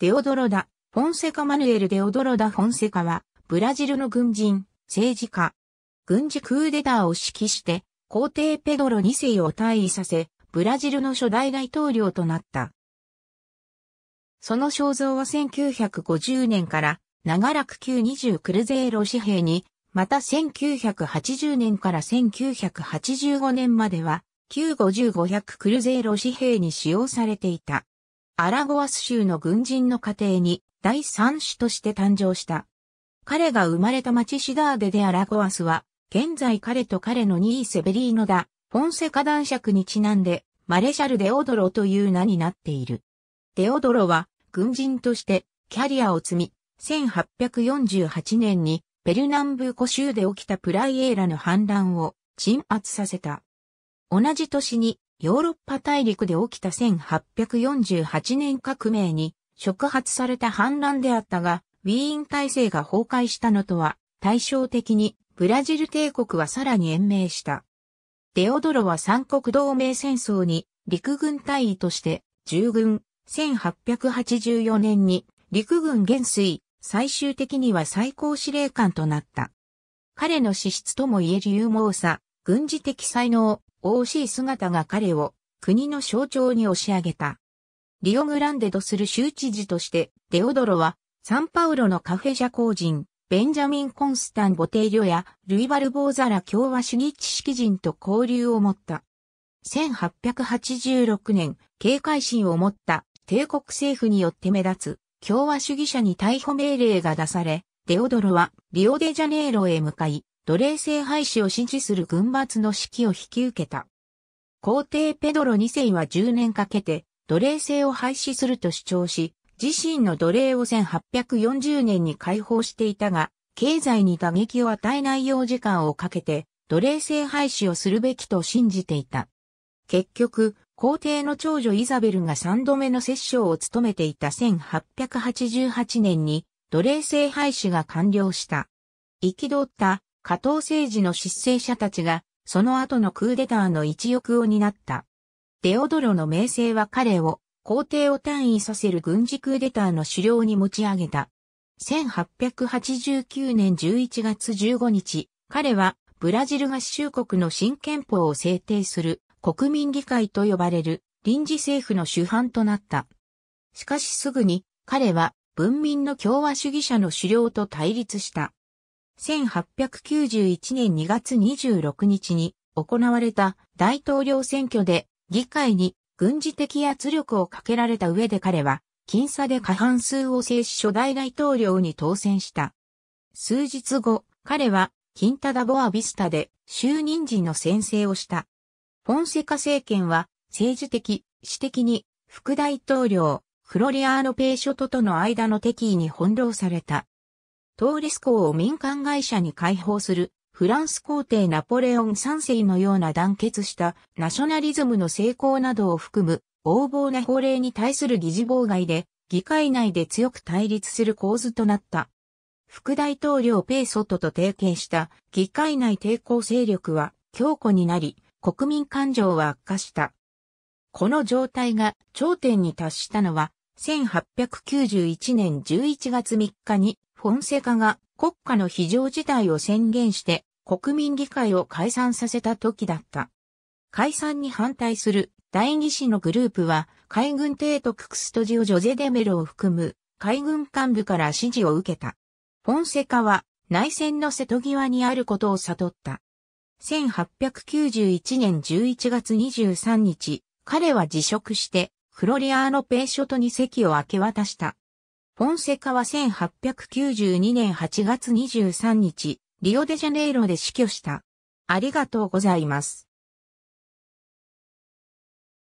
デオドロダ・フォンセカ・マヌエル・デオドロダ・フォンセカは、ブラジルの軍人、政治家。軍事クーデターを指揮して、皇帝ペドロ2世を退位させ、ブラジルの初代大統領となった。その肖像は1950年から長らく級20クルゼーロ紙幣に、また1980年から1985年までは、旧5500クルゼーロ紙幣に使用されていた。アラゴアス州の軍人の家庭に第三子として誕生した。彼が生まれた町シダーデでアラゴアスは、現在彼と彼のニーセベリーノダ、フォンセカ男爵にちなんで、マレシャル・デオドロという名になっている。デオドロは、軍人として、キャリアを積み、1848年に、ペルナンブーコ州で起きたプライエーラの反乱を、鎮圧させた。同じ年に、ヨーロッパ大陸で起きた1848年革命に触発された反乱であったが、ウィーン体制が崩壊したのとは対照的にブラジル帝国はさらに延命した。デオドロは三国同盟戦争に陸軍大尉として従軍、1884年に陸軍元帥、最終的には最高司令官となった。彼の資質とも言える勇猛さ、軍事的才能、惜しい姿が彼を国の象徴に押し上げた。リオグランデドする州知事として、デオドロは、サンパウロのカフェ社工人、ベンジャミン・コンスタン・ボテイリョや、ルイ・バルボーザラ共和主義知識人と交流を持った。1886年、警戒心を持った帝国政府によって目立つ共和主義者に逮捕命令が出され、デオドロはリオデジャネイロへ向かい、奴隷制廃止を支持する軍閥の指揮を引き受けた。皇帝ペドロ2世は10年かけて奴隷制を廃止すると主張し、自身の奴隷を1840年に解放していたが、経済に打撃を与えないよう時間をかけて、奴隷制廃止をするべきと信じていた。結局、皇帝の長女イザベルが3度目の摂政を務めていた1888年に奴隷制廃止が完了した。行き通った加藤政治の失政者たちが、その後のクーデターの一翼を担った。デオドロの名声は彼を、皇帝を単位させる軍事クーデターの首領に持ち上げた。1889年11月15日、彼はブラジル合衆国の新憲法を制定する国民議会と呼ばれる臨時政府の主犯となった。しかしすぐに彼は文民の共和主義者の首領と対立した。1891年2月26日に行われた大統領選挙で議会に軍事的圧力をかけられた上で彼は、僅差で過半数を制し初代大統領に当選した。数日後、彼は、キンタダボアビスタで就任時の宣誓をした。ポンセカ政権は、政治的、私的に、副大統領、フロリアーノ・ペーショトとの間の敵意に翻弄された。トーレス港を民間会社に開放する、フランス皇帝ナポレオン3世のような団結したナショナリズムの成功などを含む、横暴な法令に対する疑似妨害で、議会内で強く対立する構図となった。副大統領ペーソットと提携した議会内抵抗勢力は強固になり、国民感情は悪化した。この状態が頂点に達したのは、1891年11月3日にフォンセカが国家の非常事態を宣言して国民議会を解散させた時だった。解散に反対する第二子のグループは海軍帝都クストジオ・ジョゼ・デメロを含む海軍幹部から指示を受けた。フォンセカは内戦の瀬戸際にあることを悟った。1891年11月23日、彼は辞職してフロリアーノ・ペーショトに席を明け渡した。ポンセカは1892年8月23日、リオデジャネイロで死去した。ありがとうございます。